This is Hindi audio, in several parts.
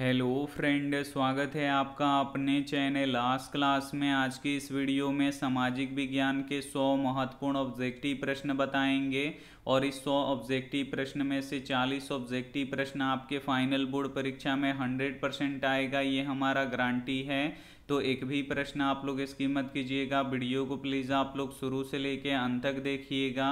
हेलो फ्रेंड स्वागत है आपका अपने चैनल लास्ट क्लास में आज की इस वीडियो में सामाजिक विज्ञान के 100 महत्वपूर्ण ऑब्जेक्टिव प्रश्न बताएंगे और इस 100 ऑब्जेक्टिव प्रश्न में से 40 ऑब्जेक्टिव प्रश्न आपके फाइनल बोर्ड परीक्षा में 100 परसेंट आएगा ये हमारा गारंटी है तो एक भी प्रश्न आप लोग इसकी मत कीजिएगा वीडियो को प्लीज़ आप लोग शुरू से लेके अंत तक देखिएगा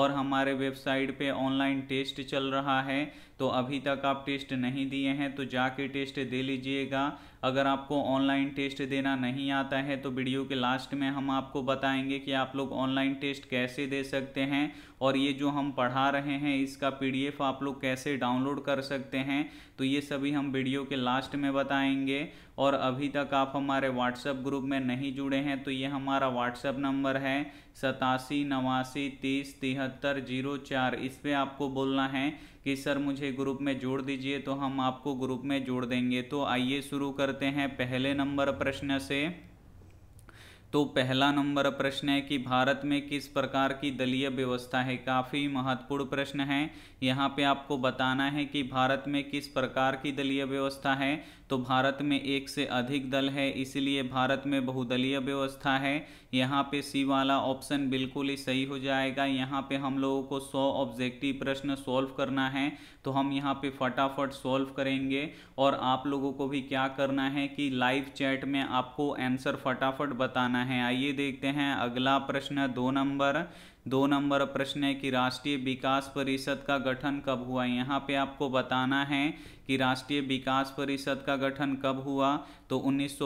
और हमारे वेबसाइट पे ऑनलाइन टेस्ट चल रहा है तो अभी तक आप टेस्ट नहीं दिए हैं तो जाके टेस्ट दे लीजिएगा अगर आपको ऑनलाइन टेस्ट देना नहीं आता है तो वीडियो के लास्ट में हम आपको बताएंगे कि आप लोग ऑनलाइन टेस्ट कैसे दे सकते हैं और ये जो हम पढ़ा रहे हैं इसका पीडीएफ आप लोग कैसे डाउनलोड कर सकते हैं तो ये सभी हम वीडियो के लास्ट में बताएंगे और अभी तक आप हमारे व्हाट्सएप ग्रुप में नहीं जुड़े हैं तो ये हमारा व्हाट्सएप नंबर है सतासी नवासी तीस तिहत्तर जीरो चार इस पर आपको बोलना है कि सर मुझे ग्रुप में जोड़ दीजिए तो हम आपको ग्रुप में जोड़ देंगे तो आइए शुरू करते हैं पहले नंबर प्रश्न से तो पहला नंबर प्रश्न है कि भारत में किस प्रकार की दलीय व्यवस्था है काफ़ी महत्वपूर्ण प्रश्न है यहाँ पे आपको बताना है कि भारत में किस प्रकार की दलीय व्यवस्था है तो भारत में एक से अधिक दल है इसलिए भारत में बहुदलीय व्यवस्था है यहाँ पे सी वाला ऑप्शन बिल्कुल ही सही हो जाएगा यहाँ पे हम लोगों को सौ ऑब्जेक्टिव प्रश्न सॉल्व करना है तो हम यहाँ पे फटाफट सॉल्व करेंगे और आप लोगों को भी क्या करना है कि लाइव चैट में आपको आंसर फटाफट बताना करना है आइए देखते हैं अगला प्रश्न दो नंबर दो नंबर प्रश्न है कि राष्ट्रीय विकास परिषद का गठन कब हुआ यहाँ पे आपको बताना है कि राष्ट्रीय विकास परिषद का गठन कब हुआ तो उन्नीस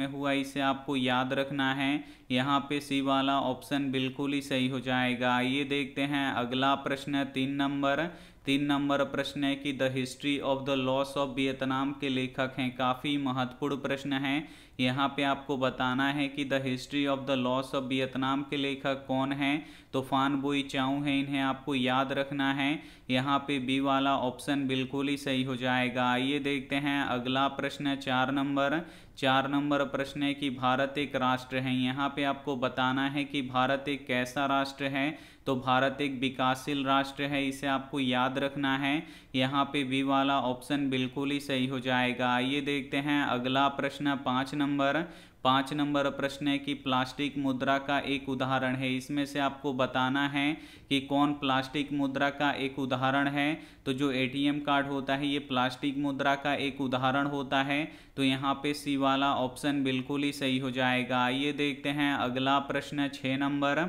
में हुआ इसे आपको याद रखना है यहाँ पे सी वाला ऑप्शन बिल्कुल ही सही हो जाएगा आइए देखते हैं अगला प्रश्न तीन नंबर तीन नंबर प्रश्न है कि the history of the loss of Vietnam के लेखक हैं काफ़ी महत्वपूर्ण प्रश्न है यहाँ पे आपको बताना है कि the history of the loss of Vietnam के लेखक कौन हैं तो फान बोई चाऊ हैं इन्हें आपको याद रखना है यहाँ पे बी वाला ऑप्शन बिल्कुल ही सही हो जाएगा आइए देखते हैं अगला प्रश्न चार नंबर चार नंबर प्रश्न है कि भारत एक राष्ट्र है यहाँ पे आपको बताना है कि भारत एक कैसा राष्ट्र है तो भारत एक विकासशील राष्ट्र है इसे आपको याद रखना है यहाँ पे वी वाला ऑप्शन बिल्कुल ही सही हो जाएगा आइए देखते हैं अगला प्रश्न पाँच नंबर पाँच नंबर प्रश्न है कि प्लास्टिक मुद्रा का एक उदाहरण है इसमें से आपको बताना है कि कौन प्लास्टिक मुद्रा का एक उदाहरण है तो जो एटीएम कार्ड होता है ये प्लास्टिक मुद्रा का एक उदाहरण होता है तो यहाँ पे सी वाला ऑप्शन बिल्कुल ही सही हो जाएगा आइए देखते हैं अगला प्रश्न छः नंबर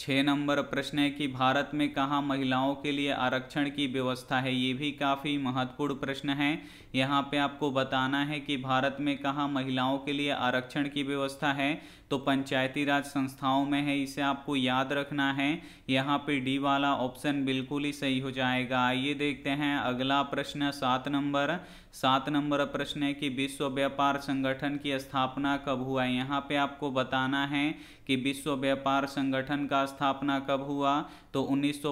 छः नंबर प्रश्न है कि भारत में कहाँ महिलाओं के लिए आरक्षण की व्यवस्था है ये भी काफ़ी महत्वपूर्ण प्रश्न है यहाँ पे आपको बताना है कि भारत में कहाँ महिलाओं के लिए आरक्षण की व्यवस्था है तो पंचायती राज संस्थाओं में है इसे आपको याद रखना है यहाँ पे डी वाला ऑप्शन बिल्कुल ही सही हो जाएगा आइए देखते हैं अगला प्रश्न सात नंबर सात नंबर प्रश्न है कि विश्व व्यापार संगठन की स्थापना कब हुआ यहाँ पे आपको बताना है कि विश्व व्यापार संगठन का स्थापना कब हुआ तो उन्नीस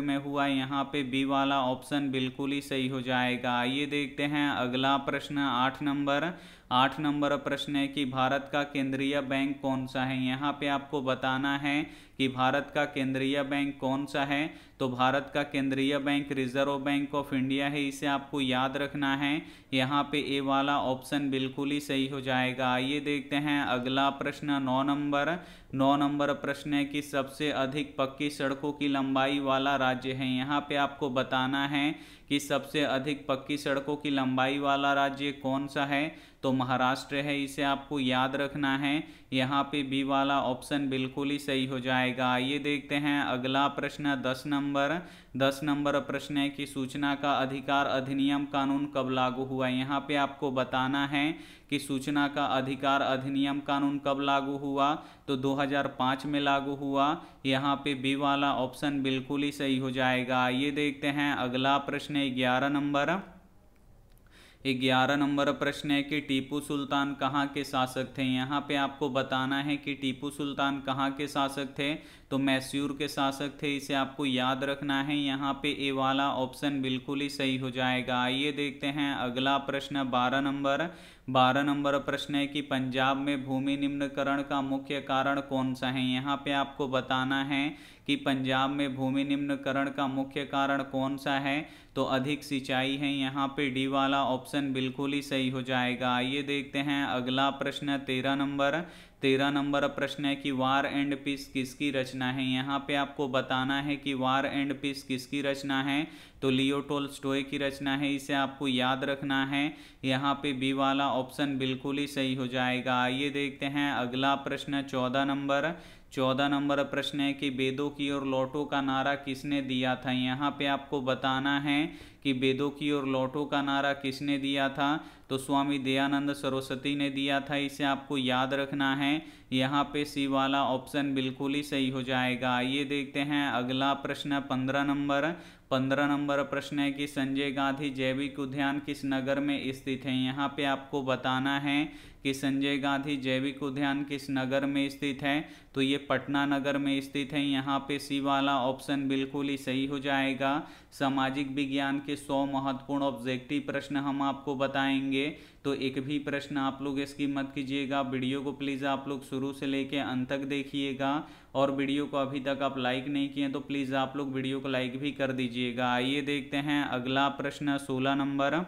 में हुआ यहाँ पे बी वाला ऑप्शन बिल्कुल ही सही हो जाएगा आइए देखते हैं अगला प्रश्न आठ नंबर आठ नंबर प्रश्न है कि भारत का केंद्रीय बैंक कौन सा है यहाँ पे आपको बताना है कि भारत का केंद्रीय बैंक कौन सा है तो भारत का केंद्रीय bank reserve bank of India है इसे आपको याद रखना है यहाँ पे ए वाला ऑप्शन बिल्कुल ही सही हो जाएगा आइए देखते हैं अगला प्रश्न नौ नंबर नौ नंबर प्रश्न है कि सबसे अधिक पक्की सड़कों की लंबाई वाला राज्य है यहाँ पे आपको बताना है कि सबसे अधिक पक्की सड़कों की लंबाई वाला राज्य कौन सा है तो महाराष्ट्र है इसे आपको याद रखना है यहाँ पे बी वाला ऑप्शन बिल्कुल ही सही हो जाएगा आइए देखते हैं अगला प्रश्न दस नंबर दस नंबर प्रश्न है कि सूचना का अधिकार अधिनियम कानून कब लागू हुआ यहाँ पे आपको बताना है कि सूचना का अधिकार अधिनियम कानून कब लागू हुआ तो 2005 में लागू हुआ यहाँ पे बी वाला ऑप्शन बिल्कुल ही सही हो जाएगा ये देखते हैं अगला प्रश्न ग्यारह नंबर ग्यारह नंबर प्रश्न है कि टीपू सुल्तान कहाँ के शासक थे यहाँ पे आपको बताना है कि टीपू सुल्तान कहाँ के शासक थे तो मैसूर के शासक थे इसे आपको याद रखना है यहाँ पे ये वाला ऑप्शन बिल्कुल ही सही हो जाएगा आइए देखते हैं अगला प्रश्न बारह नंबर बारह नंबर प्रश्न है कि पंजाब में भूमि निम्नकरण का मुख्य कारण कौन सा है यहाँ पे आपको बताना है कि पंजाब में भूमि निम्नकरण का मुख्य कारण कौन सा है तो अधिक सिंचाई है यहाँ पे डी वाला ऑप्शन बिल्कुल ही सही हो जाएगा आइए देखते हैं अगला प्रश्न तेरह नंबर तेरह नंबर प्रश्न है कि वार एंड पीस किसकी रचना है यहाँ पे आपको बताना है कि वार एंड पीस किसकी रचना है तो लियोटोल स्टोए की रचना है इसे आपको याद रखना है यहाँ पे बी वाला ऑप्शन बिल्कुल ही सही हो जाएगा आइए देखते हैं अगला प्रश्न चौदह नंबर चौदह नंबर प्रश्न है कि वेदों की ओर लौटो का नारा किसने दिया था यहाँ पे आपको बताना है कि वेदों की ओर लौटो का नारा किसने दिया था तो स्वामी दयानंद सरस्वती ने दिया था इसे आपको याद रखना है यहाँ पे सी वाला ऑप्शन बिल्कुल ही सही हो जाएगा आइए देखते हैं अगला प्रश्न पंद्रह नंबर पंद्रह नंबर प्रश्न है कि संजय गांधी जैविक उद्यान किस नगर में स्थित है यहाँ पे आपको बताना है कि संजय गांधी जैविक उद्यान किस नगर में स्थित है तो ये पटना नगर में स्थित है यहाँ पे सी वाला ऑप्शन बिल्कुल ही सही हो जाएगा सामाजिक विज्ञान के सौ महत्वपूर्ण ऑब्जेक्टिव प्रश्न हम आपको बताएंगे तो एक भी प्रश्न आप लोग इसकी मत कीजिएगा वीडियो को प्लीज़ आप लोग शुरू से लेके अंत तक देखिएगा और वीडियो को अभी तक आप लाइक नहीं किए तो प्लीज़ आप लोग वीडियो को लाइक भी कर दीजिएगा आइए देखते हैं अगला प्रश्न सोलह नंबर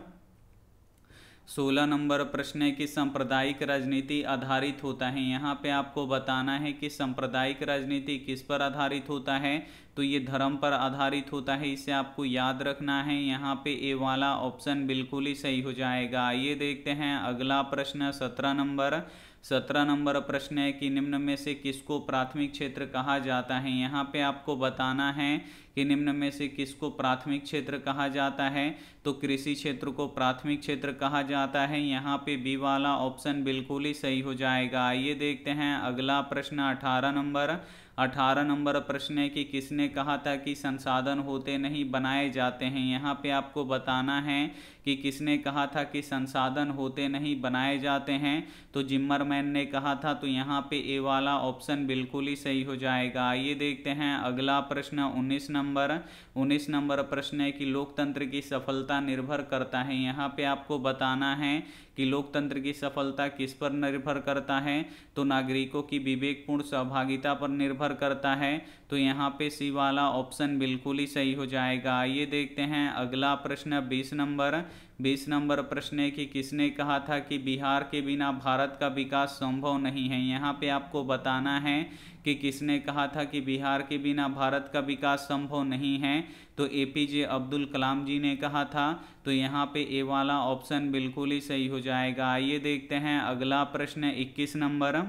सोलह नंबर प्रश्न है कि सांप्रदायिक राजनीति आधारित होता है यहाँ पे आपको बताना है कि सांप्रदायिक राजनीति किस पर आधारित होता है तो ये धर्म पर आधारित होता है इसे आपको याद रखना है यहाँ पे ए वाला ऑप्शन बिल्कुल ही सही हो जाएगा आइए देखते हैं अगला प्रश्न सत्रह नंबर सत्रह नंबर प्रश्न है कि निम्न में से किसको प्राथमिक क्षेत्र कहा जाता है यहाँ पे आपको बताना है कि निम्न में से किसको प्राथमिक क्षेत्र कहा जाता है तो कृषि क्षेत्र को प्राथमिक क्षेत्र कहा जाता है यहाँ पे बी वाला ऑप्शन बिल्कुल ही सही हो जाएगा आइए देखते हैं अगला प्रश्न अठारह नंबर अठारह नंबर प्रश्न है कि किसने कहा था कि संसाधन होते नहीं बनाए जाते हैं यहाँ पे आपको बताना है कि किसने कहा था कि संसाधन होते नहीं बनाए जाते हैं तो जिम्मरमैन ने कहा था तो यहाँ पे ए वाला ऑप्शन बिल्कुल ही सही हो जाएगा आइए देखते हैं अगला प्रश्न उन्नीस नंबर उन्नीस नंबर प्रश्न है कि लोकतंत्र की सफलता निर्भर करता है यहाँ पे आपको बताना है कि लोकतंत्र की सफलता किस पर निर्भर करता है तो नागरिकों की विवेकपूर्ण सहभागिता पर निर्भर ऑफर करता है तो यहाँ पे सी वाला ऑप्शन बिल्कुल ही सही हो जाएगा ये देखते हैं अगला प्रश्न बीस नंबर बीस नंबर प्रश्न है कि किसने कहा था कि बिहार के बिना भारत का विकास संभव नहीं है यहाँ पे आपको बताना है कि किसने कहा था कि बिहार के बिना भारत का विकास संभव नहीं है तो ए पी जे अब्दुल कलाम जी ने कहा था तो यहाँ पे ए वाला ऑप्शन बिल्कुल ही सही हो जाएगा आइए देखते हैं अगला प्रश्न 21 नंबर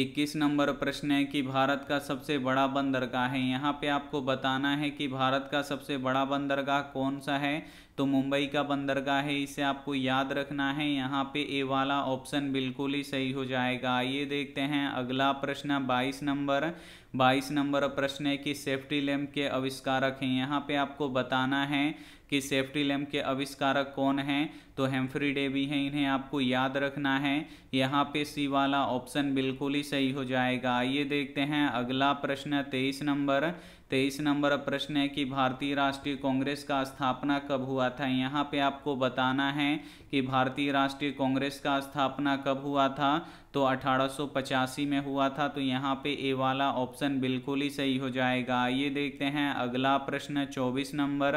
इक्कीस नंबर प्रश्न है कि भारत का सबसे बड़ा बंदरगाह है यहाँ पे आपको बताना है कि भारत का सबसे बड़ा बंदरगाह कौन सा है तो मुंबई का बंदरगाह है इसे आपको याद रखना है यहाँ पे ए वाला ऑप्शन बिल्कुल ही सही हो जाएगा आइए देखते हैं अगला प्रश्न 22 नंबर 22 नंबर प्रश्न है कि सेफ्टी लैम्प के आविष्कारक हैं यहाँ पे आपको बताना है कि सेफ्टी लैम्प के आविष्कारक कौन हैं तो हेम्फ्री डेवी हैं इन्हें आपको याद रखना है यहाँ पे सी वाला ऑप्शन बिल्कुल ही सही हो जाएगा आइए देखते हैं अगला प्रश्न तेईस नंबर तेईस नंबर प्रश्न है कि भारतीय राष्ट्रीय कांग्रेस का स्थापना कब हुआ था यहाँ पे आपको बताना है कि भारतीय राष्ट्रीय कांग्रेस का स्थापना कब हुआ था तो अठारह में हुआ था तो यहाँ पे ए वाला ऑप्शन बिल्कुल ही सही हो जाएगा ये देखते हैं अगला प्रश्न 24 नंबर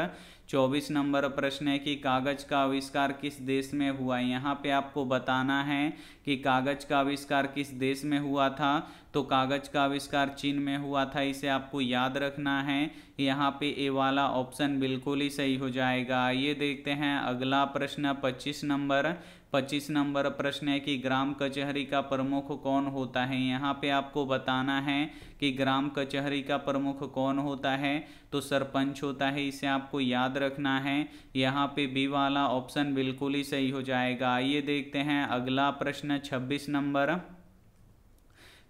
चौबीस नंबर प्रश्न है कि कागज का आविष्कार किस देश में हुआ यहाँ पे आपको बताना है कि कागज का आविष्कार किस देश में हुआ था तो कागज का आविष्कार चीन में हुआ था इसे आपको याद रखना है यहाँ पे ए वाला ऑप्शन बिल्कुल ही सही हो जाएगा ये देखते हैं अगला प्रश्न पच्चीस नंबर पच्चीस नंबर प्रश्न है कि ग्राम कचहरी का प्रमुख कौन होता है यहाँ पे आपको बताना है कि ग्राम कचहरी का प्रमुख कौन होता है तो सरपंच होता है इसे आपको याद रखना है यहाँ पे बी वाला ऑप्शन बिल्कुल ही सही हो जाएगा आइए देखते हैं अगला प्रश्न छब्बीस नंबर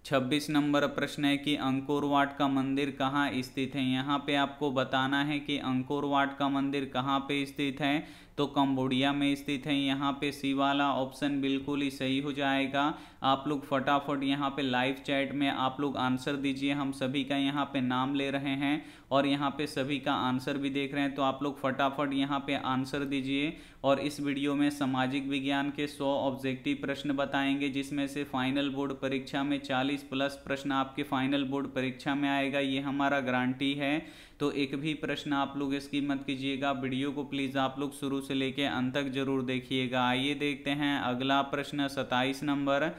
छब्बीस नंबर प्रश्न है कि अंकुरवाट का मंदिर कहाँ स्थित है यहाँ पे आपको बताना है कि अंकुरवाट का मंदिर कहाँ पे स्थित है तो कंबोडिया में स्थित है यहाँ पे सी वाला ऑप्शन बिल्कुल ही सही हो जाएगा आप लोग फटाफट यहाँ पे लाइव चैट में आप लोग आंसर दीजिए हम सभी का यहाँ पे नाम ले रहे हैं और यहाँ पे सभी का आंसर भी देख रहे हैं तो आप लोग फटाफट यहाँ पे आंसर दीजिए और इस वीडियो में सामाजिक विज्ञान के 100 ऑब्जेक्टिव प्रश्न बताएंगे जिसमें से फाइनल बोर्ड परीक्षा में 40 प्लस प्रश्न आपके फाइनल बोर्ड परीक्षा में आएगा ये हमारा गारंटी है तो एक भी प्रश्न आप लोग इसकी मत कीजिएगा वीडियो को प्लीज़ आप लोग शुरू से लेके अंत तक जरूर देखिएगा आइए देखते हैं अगला प्रश्न सताइस नंबर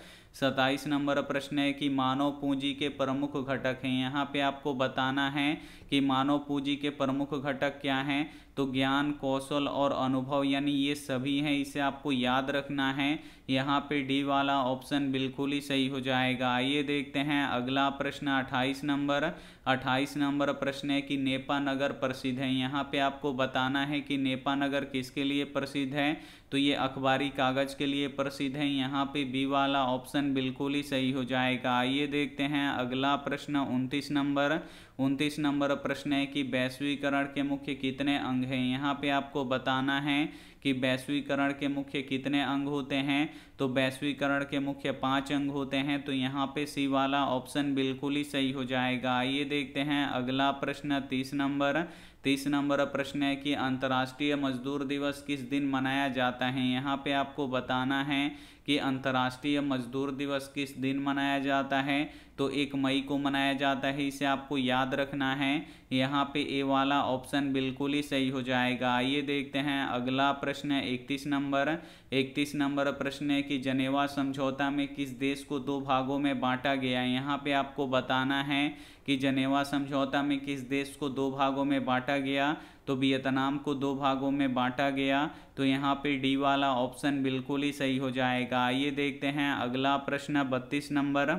सताइस नंबर प्रश्न है कि मानव पूंजी के प्रमुख घटक हैं यहाँ पे आपको बताना है कि मानव पूंजी के प्रमुख घटक क्या हैं तो ज्ञान कौशल और अनुभव यानी ये सभी हैं इसे आपको याद रखना है यहाँ पे डी वाला ऑप्शन बिल्कुल ही सही हो जाएगा आइए देखते हैं अगला प्रश्न 28 नंबर 28 नंबर प्रश्न है कि नेपा नगर प्रसिद्ध है यहाँ पे आपको बताना है कि नेपा नगर किसके लिए प्रसिद्ध है तो ये अखबारी कागज के लिए प्रसिद्ध है यहाँ पे बी वाला ऑप्शन बिल्कुल ही सही हो जाएगा आइए देखते हैं अगला प्रश्न उनतीस नंबर उनतीस नंबर प्रश्न है कि वैश्वीकरण के मुख्य कितने अंग हैं यहाँ पे आपको बताना है कि वैश्वीकरण के मुख्य कितने अंग होते हैं तो वैश्वीकरण के मुख्य पांच अंग होते हैं तो यहाँ पे सी वाला ऑप्शन बिल्कुल ही सही हो जाएगा आइए देखते हैं अगला प्रश्न तीस नंबर तीस नंबर प्रश्न है कि अंतर्राष्ट्रीय मजदूर दिवस किस दिन मनाया जाता है यहाँ पे आपको बताना है कि अंतर्राष्ट्रीय मजदूर दिवस किस दिन मनाया जाता है तो एक मई को मनाया जाता है इसे आपको याद रखना है यहाँ पे ए वाला ऑप्शन बिल्कुल ही सही हो जाएगा आइए देखते हैं अगला प्रश्न है इकतीस नंबर इकतीस नंबर प्रश्न है कि जनेवा समझौता में किस देश को दो भागों में बांटा गया है यहाँ पे आपको बताना है कि जनेवा समझौता में किस देश को दो भागों में बांटा गया तो वियतनाम को दो भागों में बांटा गया तो यहाँ पे डी वाला ऑप्शन बिल्कुल ही सही हो जाएगा आइए देखते हैं अगला प्रश्न बत्तीस नंबर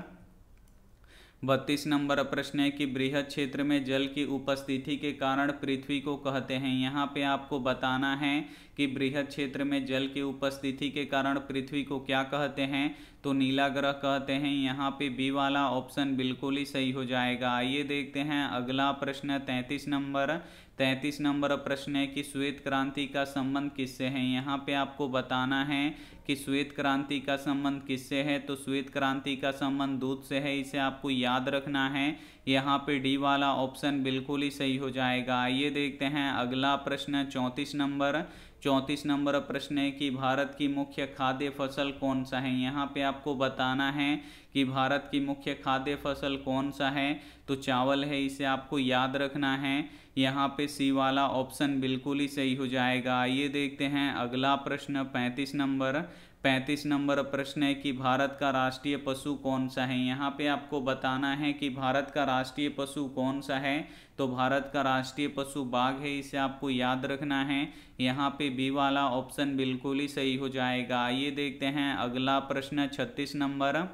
बत्तीस नंबर प्रश्न है कि बृहद क्षेत्र में जल की उपस्थिति के कारण पृथ्वी को कहते हैं यहाँ पे आपको बताना है कि बृहद क्षेत्र में जल की उपस्थिति के कारण पृथ्वी को क्या कहते हैं तो नीला ग्रह कहते हैं यहाँ पे बी वाला ऑप्शन बिल्कुल ही सही हो जाएगा आइए देखते हैं अगला प्रश्न तैंतीस नंबर तैंतीस नंबर प्रश्न है कि श्वेत क्रांति का संबंध किससे है यहाँ पे आपको बताना है कि श्वेत क्रांति का संबंध किससे है तो श्वेत क्रांति का संबंध दूध से है इसे आपको याद रखना है यहाँ पे डी वाला ऑप्शन बिल्कुल ही सही हो जाएगा आइए देखते हैं अगला प्रश्न चौंतीस नंबर चौंतीस नंबर प्रश्न है कि भारत की मुख्य खाद्य फसल कौन सा है यहाँ पे आपको बताना है कि भारत की मुख्य खाद्य फसल कौन सा है तो चावल है इसे आपको याद रखना है यहाँ पे सी वाला ऑप्शन बिल्कुल ही सही हो जाएगा आइए देखते हैं अगला प्रश्न पैंतीस नंबर पैंतीस नंबर प्रश्न है कि भारत का राष्ट्रीय पशु कौन सा है यहाँ पे आपको बताना है कि भारत का राष्ट्रीय पशु कौन सा है तो भारत का राष्ट्रीय पशु बाघ है इसे आपको याद रखना है यहाँ पे बी वाला ऑप्शन बिल्कुल ही सही हो जाएगा आइए देखते हैं अगला प्रश्न छत्तीस नंबर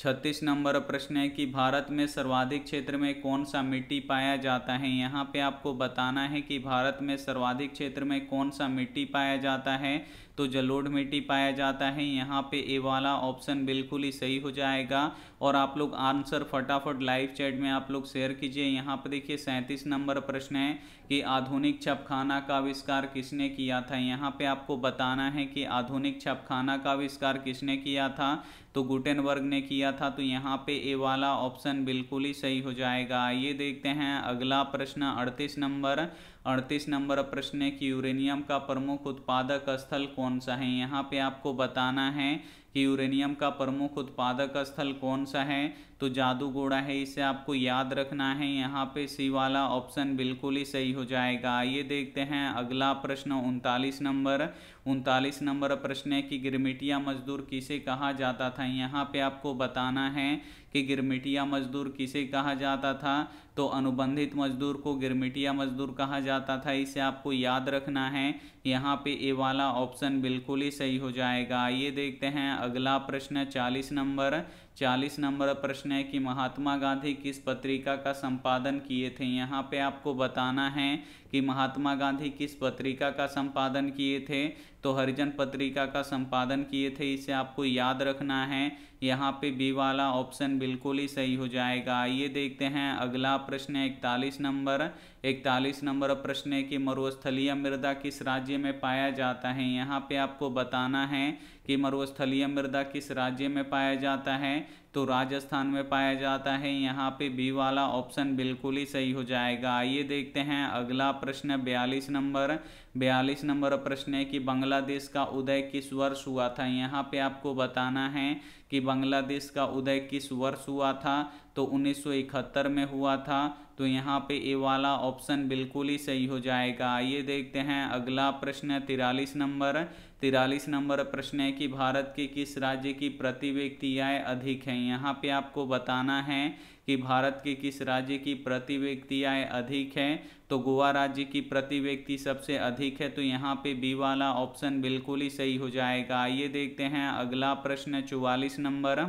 छत्तीस नंबर प्रश्न है कि भारत में सर्वाधिक क्षेत्र में कौन सा मिट्टी पाया जाता है यहाँ पे आपको बताना है कि भारत में सर्वाधिक क्षेत्र में कौन सा मिट्टी पाया जाता है तो जलोढ़ मिट्टी पाया जाता है यहाँ पे ए वाला ऑप्शन बिल्कुल ही सही हो जाएगा और आप लोग आंसर फटाफट लाइव चैट में आप लोग शेयर कीजिए यहाँ पे देखिए सैंतीस नंबर प्रश्न है कि आधुनिक छपखाना का आविष्कार किसने किया था यहाँ पे आपको बताना है कि आधुनिक छपखाना का आविष्कार किसने किया था तो गुटेनबर्ग ने किया था तो यहाँ पे ए वाला ऑप्शन बिल्कुल ही सही हो जाएगा ये देखते हैं अगला प्रश्न अड़तीस नंबर अड़तीस नंबर प्रश्न है कि यूरेनियम का प्रमुख उत्पादक स्थल कौन सा है यहाँ पे आपको बताना है कि यूरेनियम का प्रमुख उत्पादक स्थल कौन सा है तो जादूगोड़ा है इसे आपको याद रखना है यहाँ पे सी वाला ऑप्शन बिल्कुल ही सही हो जाएगा आइए देखते हैं अगला प्रश्न उनतालीस नंबर उनतालीस नंबर प्रश्न है कि गिरमिटिया मजदूर किसे कहा जाता था यहाँ पे आपको बताना है कि गिरमिटिया मजदूर किसे कहा जाता था तो अनुबंधित मजदूर को गिरमिटिया मजदूर कहा जाता था इसे आपको याद रखना है यहाँ पे ए वाला ऑप्शन बिल्कुल ही सही हो जाएगा आइए देखते हैं अगला प्रश्न चालीस नंबर चालीस नंबर प्रश्न है कि महात्मा गांधी किस पत्रिका का संपादन किए थे यहाँ पे आपको बताना है कि महात्मा गांधी किस पत्रिका का संपादन किए थे तो हरिजन पत्रिका का संपादन किए थे इसे आपको याद रखना है यहाँ पे बी वाला ऑप्शन बिल्कुल ही सही हो जाएगा ये देखते हैं अगला प्रश्न है इकतालीस नंबर इकतालीस नंबर प्रश्न है कि मरुस्थलीय मृदा किस राज्य में पाया जाता है यहाँ पे आपको बताना है कि मरुस्थलीय मृदा किस राज्य में पाया जाता है तो राजस्थान में पाया जाता है यहाँ पे बी वाला ऑप्शन बिल्कुल ही सही हो जाएगा आइए देखते हैं अगला प्रश्न बयालीस नंबर बयालीस नंबर प्रश्न है कि बांग्लादेश का उदय किस वर्ष हुआ था यहाँ पे आपको बताना है कि बांग्लादेश का उदय किस वर्ष हुआ था तो 1971 में हुआ था तो यहाँ पे ये वाला ऑप्शन बिल्कुल ही सही हो जाएगा आइए देखते हैं अगला प्रश्न तिरालीस नंबर तिरालीस नंबर प्रश्न है कि भारत के किस राज्य की प्रति व्यक्ति आय अधिक है यहाँ पे आपको बताना है कि भारत के किस राज्य की प्रति व्यक्ति आय अधिक है तो गोवा राज्य की प्रति व्यक्ति सबसे अधिक है तो यहाँ पे बी वाला ऑप्शन बिल्कुल ही सही हो जाएगा आइए देखते हैं अगला प्रश्न चौवालीस नंबर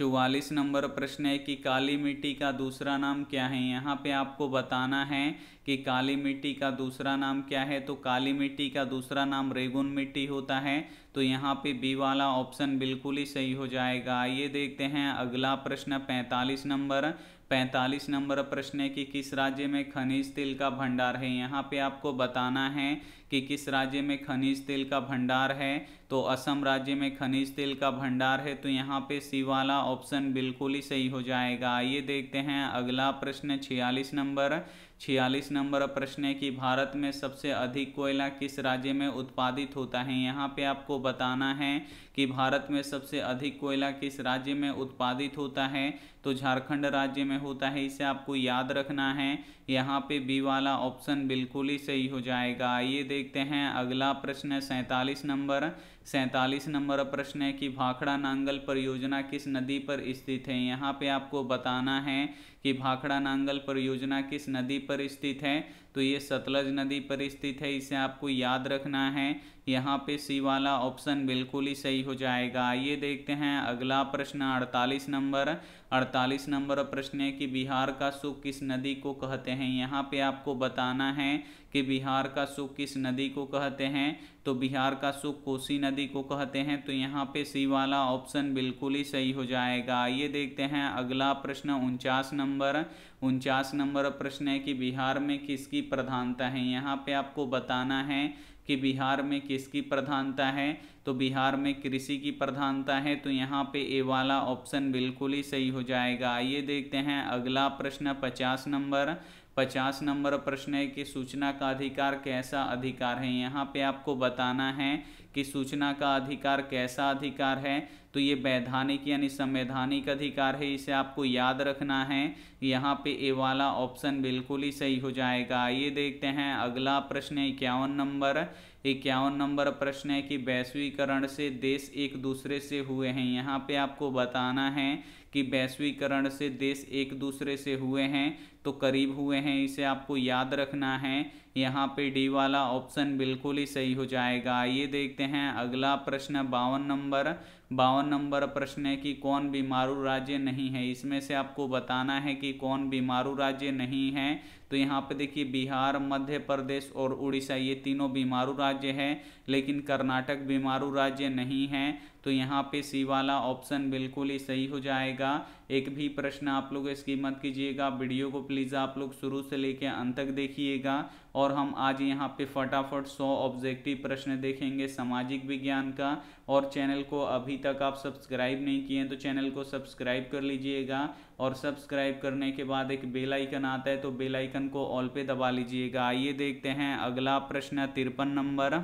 चौवालीस नंबर प्रश्न है कि काली मिट्टी का दूसरा नाम क्या है यहाँ पे आपको बताना है कि काली मिट्टी का दूसरा नाम क्या है तो काली मिट्टी का दूसरा नाम रेगुन मिट्टी होता है तो यहाँ पे बी वाला ऑप्शन बिल्कुल ही सही हो जाएगा आइए देखते हैं अगला प्रश्न पैंतालीस नंबर पैंतालीस नंबर प्रश्न है कि किस राज्य में खनिज तेल का भंडार है यहाँ पे आपको बताना है कि किस राज्य में खनिज तेल का भंडार है तो असम राज्य में खनिज तेल का भंडार है तो यहाँ पे सी वाला ऑप्शन बिल्कुल ही सही हो जाएगा आइए देखते हैं अगला प्रश्न छियालीस नंबर छियालीस नंबर प्रश्न है कि भारत में सबसे अधिक कोयला किस राज्य में उत्पादित होता है यहाँ पे आपको बताना है कि भारत में सबसे अधिक कोयला किस राज्य में उत्पादित होता है तो झारखंड राज्य में होता है इसे आपको याद रखना है यहाँ पे बी वाला ऑप्शन बिल्कुल ही सही हो जाएगा आइए देखते हैं अगला प्रश्न है सैंतालीस नंबर सैंतालीस नंबर प्रश्न है कि भाखड़ा नांगल परियोजना किस नदी पर स्थित है यहाँ पे आपको बताना है कि भाखड़ा नांगल परियोजना किस नदी पर स्थित है तो ये सतलज नदी पर स्थित है इसे आपको याद रखना है यहाँ पे सी वाला ऑप्शन बिल्कुल ही सही हो जाएगा आइए देखते हैं अगला प्रश्न 48 नंबर 48 नंबर प्रश्न है कि बिहार का सुख किस नदी को कहते हैं यहाँ पे आपको बताना है कि बिहार का सुख किस नदी को कहते हैं तो बिहार का सुख कोसी नदी को कहते हैं तो यहाँ पे सी वाला ऑप्शन बिल्कुल ही सही हो जाएगा आइए देखते हैं अगला प्रश्न उनचास नंबर उनचास नंबर प्रश्न है कि बिहार में किसकी प्रधानता है यहाँ पे आपको बताना है कि बिहार में किसकी प्रधानता है तो बिहार में कृषि की प्रधानता है तो यहाँ पे ए वाला ऑप्शन बिल्कुल ही सही हो जाएगा आइए देखते हैं अगला प्रश्न पचास नंबर पचास नंबर प्रश्न है कि सूचना का अधिकार कैसा अधिकार है यहाँ पे आपको बताना है कि सूचना का अधिकार कैसा अधिकार है तो ये वैधानिक यानी संवैधानिक अधिकार है इसे आपको याद रखना है यहाँ पे ए वाला ऑप्शन बिल्कुल ही सही हो जाएगा ये देखते हैं अगला प्रश्न है इक्यावन नंबर इक्यावन नंबर प्रश्न है कि वैश्वीकरण से देश एक दूसरे से हुए हैं यहाँ पे आपको बताना है कि वैश्वीकरण से देश एक दूसरे से हुए हैं तो करीब हुए हैं इसे आपको याद रखना है यहाँ पे डी वाला ऑप्शन बिल्कुल ही सही हो जाएगा आइए देखते हैं अगला प्रश्न बावन नंबर बावन नंबर प्रश्न है कि कौन बीमारू राज्य नहीं है इसमें से आपको बताना है कि कौन बीमारू राज्य नहीं है तो यहाँ पे देखिए बिहार मध्य प्रदेश और उड़ीसा ये तीनों बीमारू राज्य है लेकिन कर्नाटक बीमारू राज्य नहीं है तो यहाँ पे सी वाला ऑप्शन बिल्कुल ही सही हो जाएगा एक भी प्रश्न आप लोग इसकी मत कीजिएगा वीडियो को प्लीज़ आप लोग शुरू से लेके अंत तक देखिएगा और हम आज यहाँ पे फटाफट सौ ऑब्जेक्टिव प्रश्न देखेंगे सामाजिक विज्ञान का और चैनल को अभी तक आप सब्सक्राइब नहीं किए तो चैनल को सब्सक्राइब कर लीजिएगा और सब्सक्राइब करने के बाद एक बेल आइकन आता है तो बेल आइकन को ऑल पे दबा लीजिएगा आइए देखते हैं अगला प्रश्न तिरपन नंबर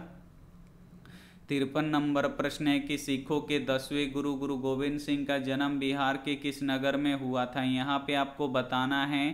तिरपन नंबर प्रश्न है कि सिखों के दसवें गुरु गुरु गोविंद सिंह का जन्म बिहार के किस नगर में हुआ था यहाँ पे आपको बताना है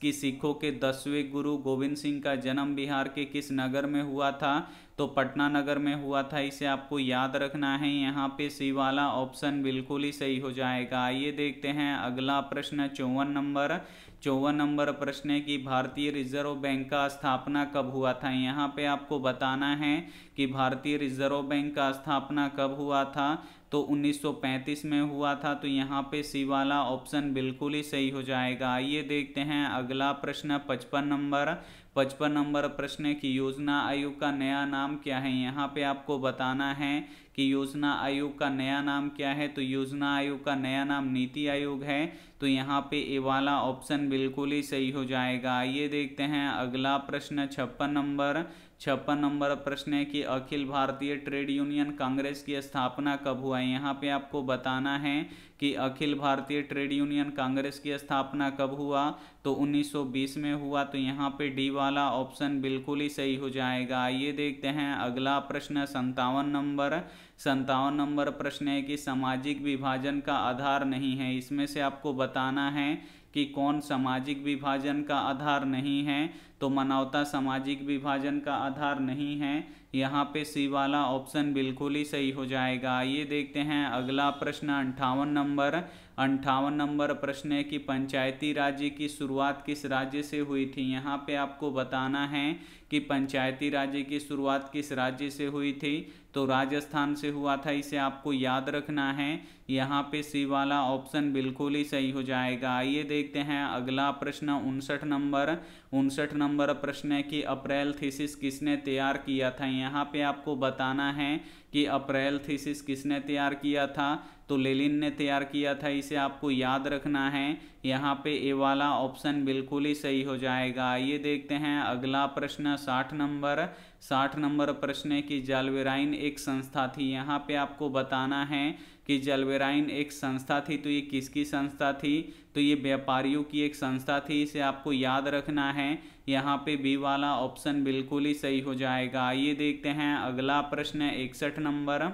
कि सिखों के दसवें गुरु गोविंद सिंह का जन्म बिहार के किस नगर में हुआ था तो पटना नगर में हुआ था इसे आपको याद रखना है यहाँ पे सी वाला ऑप्शन बिल्कुल ही सही हो जाएगा आइए देखते हैं अगला प्रश्न चौवन नंबर चौवन नंबर प्रश्न है कि भारतीय रिजर्व बैंक का स्थापना कब हुआ था यहाँ पे आपको बताना है कि भारतीय रिजर्व बैंक का स्थापना कब हुआ था तो 1935 में हुआ था तो यहाँ पे सी वाला ऑप्शन बिल्कुल ही सही हो जाएगा आइए देखते हैं अगला प्रश्न पचपन नंबर पचपन नंबर प्रश्न है कि योजना आयोग का नया नाम क्या है यहाँ पे आपको बताना है कि योजना आयोग का नया नाम क्या है तो योजना आयोग का नया नाम नीति आयोग है तो यहाँ पे ए वाला ऑप्शन बिल्कुल ही सही हो जाएगा आइए देखते हैं अगला प्रश्न छप्पन नंबर छप्पन नंबर प्रश्न है कि अखिल भारतीय ट्रेड यूनियन कांग्रेस की स्थापना कब हुआ है यहाँ पे आपको बताना है कि अखिल भारतीय ट्रेड यूनियन कांग्रेस की स्थापना कब हुआ तो 1920 में हुआ तो यहाँ पे डी वाला ऑप्शन बिल्कुल ही सही हो जाएगा आइए देखते हैं अगला प्रश्न संतावन नंबर संतावन नंबर प्रश्न है कि सामाजिक विभाजन का आधार नहीं है इसमें से आपको बताना है कि कौन सामाजिक विभाजन का आधार नहीं है तो मानवता सामाजिक विभाजन का आधार नहीं है यहाँ पे सी वाला ऑप्शन बिल्कुल ही सही हो जाएगा ये देखते हैं अगला प्रश्न अंठावन नंबर अंठावन नंबर प्रश्न है कि पंचायती राज्य की शुरुआत किस राज्य से हुई थी यहाँ पे आपको बताना है कि पंचायती राज्य की शुरुआत किस राज्य से हुई थी तो राजस्थान से हुआ था इसे आपको याद रखना है यहाँ पे सी वाला ऑप्शन बिल्कुल ही सही हो जाएगा आइए देखते हैं अगला प्रश्न उनसठ नंबर उनसठ नंबर प्रश्न है कि अप्रैल थीसिस किसने तैयार किया था यहाँ पे आपको बताना है कि अप्रैल थीसिस किसने तैयार किया था तो लेलिन ने तैयार किया था इसे आपको याद रखना है यहाँ पे ए वाला ऑप्शन बिल्कुल ही सही हो जाएगा ये देखते हैं अगला प्रश्न साठ नंबर साठ नंबर प्रश्न है कि जलवेराइन एक संस्था थी यहाँ पे आपको बताना है कि जलवेराइन एक संस्था थी तो ये किसकी संस्था थी तो ये व्यापारियों की एक संस्था थी इसे आपको याद रखना है यहाँ पे बी वाला ऑप्शन बिल्कुल ही सही हो जाएगा आइए देखते हैं अगला प्रश्न इकसठ नंबर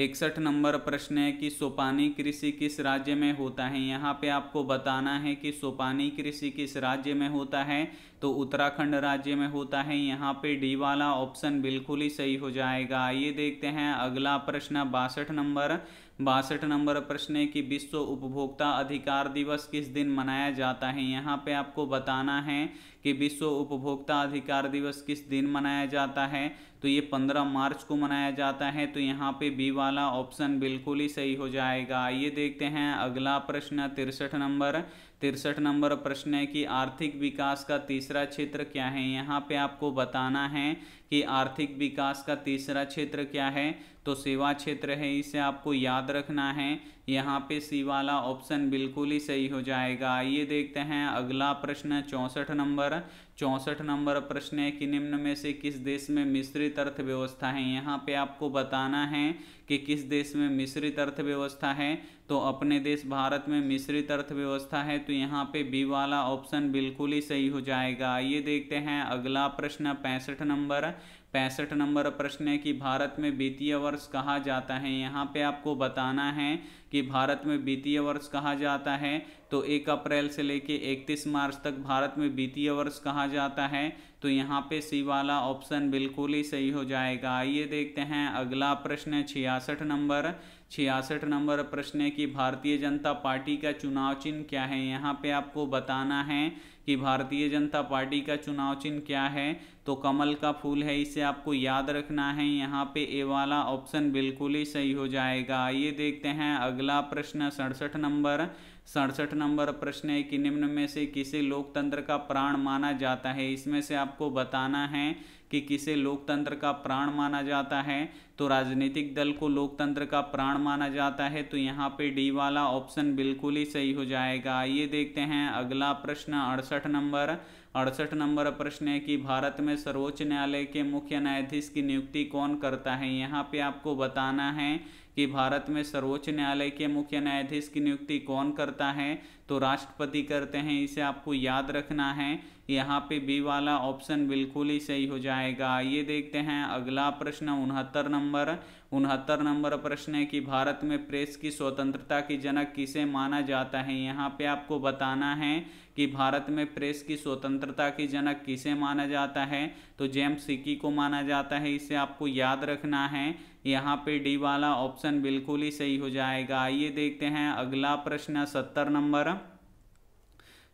इकसठ नंबर प्रश्न है कि सोपानी कृषि किस राज्य में होता है यहाँ पे आपको बताना है कि सोपानी कृषि किस राज्य में होता है तो उत्तराखंड राज्य में होता है यहाँ पे डी वाला ऑप्शन बिल्कुल ही सही हो जाएगा आइए देखते हैं अगला प्रश्न बासठ नंबर बासठ नंबर प्रश्न है कि विश्व उपभोक्ता अधिकार दिवस किस दिन मनाया जाता है यहाँ पे आपको बताना है कि विश्व उपभोक्ता अधिकार दिवस किस दिन मनाया जाता है तो ये पंद्रह मार्च को मनाया जाता है तो यहाँ पे बी वाला ऑप्शन बिल्कुल ही सही हो जाएगा आइए देखते हैं अगला प्रश्न तिरसठ नंबर तिरसठ नंबर प्रश्न है कि आर्थिक विकास का तीसरा क्षेत्र क्या है यहाँ पे आपको बताना है कि आर्थिक विकास का तीसरा क्षेत्र क्या है तो सेवा क्षेत्र है इसे आपको याद रखना है यहाँ पे सी वाला ऑप्शन बिल्कुल ही सही हो जाएगा आइए देखते हैं अगला प्रश्न चौंसठ नंबर चौंसठ नंबर प्रश्न है कि निम्न में से किस देश में मिश्रित अर्थव्यवस्था है यहाँ पे आपको बताना है कि किस देश में मिश्रित अर्थव्यवस्था है तो अपने देश भारत में मिश्रित अर्थव्यवस्था है तो यहाँ पे बी वाला ऑप्शन बिल्कुल ही सही हो जाएगा आइए देखते हैं अगला प्रश्न पैंसठ नंबर पैंसठ नंबर प्रश्न है कि भारत में वित्तीय वर्ष कहा जाता है यहाँ पे आपको बताना है कि भारत में वित्तीय वर्ष कहा जाता है तो एक अप्रैल से लेके इकतीस मार्च तक भारत में वित्तीय वर्ष कहा जाता है तो यहाँ पे सी वाला ऑप्शन बिल्कुल ही सही हो जाएगा आइए देखते हैं अगला प्रश्न है छियासठ नंबर छियासठ नंबर प्रश्न है कि भारतीय जनता पार्टी का चुनाव चिन्ह क्या है यहाँ पे आपको बताना है कि भारतीय जनता पार्टी का चुनाव चिन्ह क्या है तो कमल का फूल है इसे आपको याद रखना है यहाँ पे ए वाला ऑप्शन बिल्कुल ही सही हो जाएगा आइए देखते हैं अगला प्रश्न सड़सठ नंबर सड़सठ नंबर प्रश्न है कि निम्न में से किसे लोकतंत्र का प्राण माना जाता है इसमें से आपको बताना है कि किसे लोकतंत्र का प्राण माना जाता है तो राजनीतिक दल को लोकतंत्र का प्राण माना जाता है तो यहाँ पे डी वाला ऑप्शन बिल्कुल ही सही हो जाएगा आइए देखते हैं अगला प्रश्न अड़सठ नंबर अड़सठ नंबर प्रश्न है कि भारत में सर्वोच्च न्यायालय के मुख्य न्यायाधीश की नियुक्ति कौन करता है यहाँ पे आपको बताना है कि भारत में सर्वोच्च न्यायालय के मुख्य न्यायाधीश की नियुक्ति कौन करता है तो राष्ट्रपति करते हैं इसे आपको याद रखना है यहाँ पे बी वाला ऑप्शन बिल्कुल ही सही हो जाएगा ये देखते हैं अगला प्रश्न उनहत्तर नंबर उनहत्तर नंबर प्रश्न है कि भारत में प्रेस की स्वतंत्रता की जनक किसे माना जाता है यहाँ पे आपको बताना है कि भारत में प्रेस की स्वतंत्रता की जनक किसे माना जाता है तो जेम्स सिक्की को माना जाता है इसे आपको याद रखना है यहाँ पे डी वाला ऑप्शन बिल्कुल ही सही हो जाएगा आइए देखते हैं अगला प्रश्न सत्तर नंबर